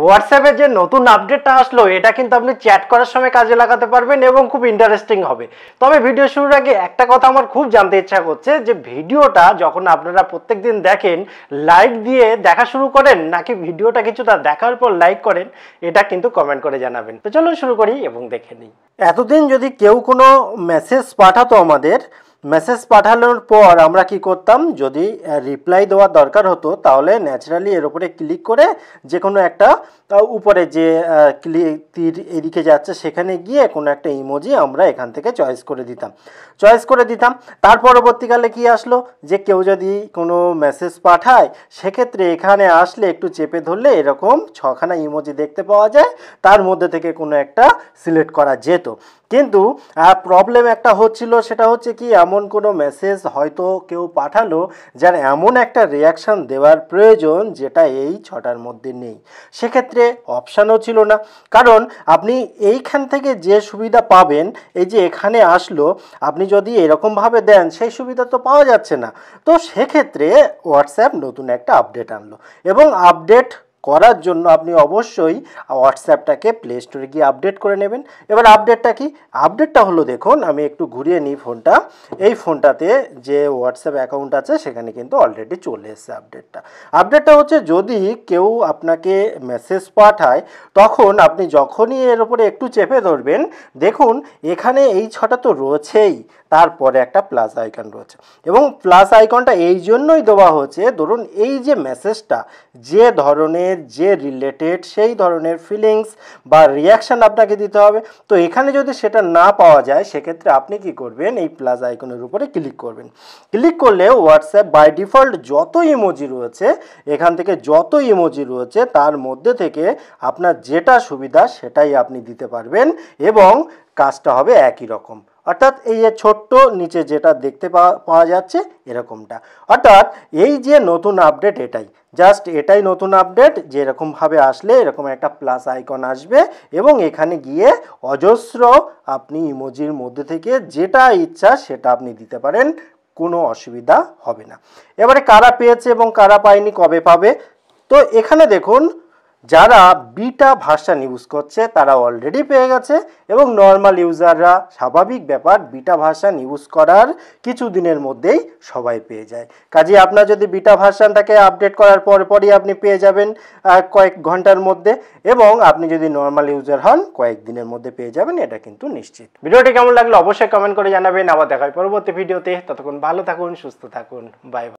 হোয়াটসঅ্যাপের যে নতুন আপডেটটা আসলো এটা কিন্তু আপনি চ্যাট করার সময় কাজে লাগাতে পারবেন এবং খুব ইন্টারেস্টিং হবে তবে ভিডিও শুরুর আগে একটা কথা আমার খুব জানতে ইচ্ছা করছে যে ভিডিওটা যখন আপনারা প্রত্যেক দিন দেখেন লাইক দিয়ে দেখা শুরু করেন নাকি ভিডিওটা কিছুটা দেখার পর লাইক করেন এটা কিন্তু কমেন্ট করে জানাবেন তো চলুন শুরু করি এবং দেখে নিই এতদিন যদি কেউ কোনো মেসেজ পাঠাতো আমাদের মেসেজ পাঠানোর পর আমরা কি করতাম যদি রিপ্লাই দেওয়ার দরকার হতো তাহলে ন্যাচারালি এর উপরে ক্লিক করে যে কোনো একটা উপরে যে ক্লিক তীর এদিকে যাচ্ছে সেখানে গিয়ে কোনো একটা ইমোজি আমরা এখান থেকে চয়েস করে দিতাম চয়েস করে দিতাম তার পরবর্তীকালে কি আসলো যে কেউ যদি কোনো মেসেজ পাঠায় সেক্ষেত্রে এখানে আসলে একটু চেপে ধরলে এরকম ছখানা ইমোজি দেখতে পাওয়া যায় তার মধ্যে থেকে কোনো একটা সিলেক্ট করা যেত কিন্তু প্রবলেম একটা হচ্ছিল সেটা হচ্ছে কি এমন কোনো মেসেজ হয়তো কেউ পাঠালো যার এমন একটা রিয়াকশান দেওয়ার প্রয়োজন যেটা এই ছটার মধ্যে নেই সেক্ষেত্রে অপশানও ছিল না কারণ আপনি এইখান থেকে যে সুবিধা পাবেন এই যে এখানে আসলো আপনি যদি এরকমভাবে দেন সেই সুবিধা তো পাওয়া যাচ্ছে না তো সেক্ষেত্রে হোয়াটসঅ্যাপ নতুন একটা আপডেট আনলো এবং আপডেট করার জন্য আপনি অবশ্যই হোয়াটসঅ্যাপটাকে প্লে স্টোরে গিয়ে আপডেট করে নেবেন এবার আপডেটটা কি আপডেটটা হলো দেখুন আমি একটু ঘুরিয়ে নিই ফোনটা এই ফোনটাতে যে হোয়াটসঅ্যাপ অ্যাকাউন্ট আছে সেখানে কিন্তু অলরেডি চলে এসেছে আপডেটটা আপডেটটা হচ্ছে যদি কেউ আপনাকে মেসেজ পাঠায় তখন আপনি যখনই এর উপরে একটু চেপে ধরবেন দেখুন এখানে এই ছটা তো রয়েছেই তারপরে একটা প্লাস আইকন রয়েছে এবং প্লাস আইকনটা এই জন্যই দেওয়া হচ্ছে ধরুন এই যে মেসেজটা যে ধরনের ধরনের যে রিলেটেড সেই ধরনের ফিলিংস বা রিয়াকশান আপনাকে দিতে হবে তো এখানে যদি সেটা না পাওয়া যায় সেক্ষেত্রে আপনি কি করবেন এই প্লাস আইকনের উপরে ক্লিক করবেন ক্লিক করলে হোয়াটসঅ্যাপ বাই ডিফল্ট যত ইমোজি রয়েছে এখান থেকে যত ইমোজি রয়েছে তার মধ্যে থেকে আপনার যেটা সুবিধা সেটাই আপনি দিতে পারবেন এবং কাজটা হবে একই রকম অর্থাৎ এই যে ছোট্ট নিচে যেটা দেখতে পাওয়া যাচ্ছে এরকমটা অর্থাৎ এই যে নতুন আপডেট এটাই জাস্ট এটাই নতুন আপডেট যে এরকমভাবে আসলে এরকম একটা প্লাস আইকন আসবে এবং এখানে গিয়ে অজস্র আপনি ইমোজির মধ্যে থেকে যেটা ইচ্ছা সেটা আপনি দিতে পারেন কোনো অসুবিধা হবে না এবারে কারা পেয়েছে এবং কারা পায়নি কবে পাবে তো এখানে দেখুন যারা বিটা ভাষা ইউজ করছে তারা অলরেডি পেয়ে গেছে এবং নর্মাল ইউজাররা স্বাভাবিক ব্যাপার বিটা ভাষা ইউজ করার কিছু দিনের মধ্যেই সবাই পেয়ে যায় কাজে আপনার যদি বিটা ভার্সানটাকে আপডেট করার পর পরই আপনি পেয়ে যাবেন কয়েক ঘন্টার মধ্যে এবং আপনি যদি নর্মাল ইউজার হন কয়েক দিনের মধ্যে পেয়ে যাবেন এটা কিন্তু নিশ্চিত ভিডিওটি কেমন লাগলো অবশ্যই কমেন্ট করে জানাবেন আবার দেখা পরবর্তী ভিডিওতে ততক্ষণ ভালো থাকুন সুস্থ থাকুন বাই বাই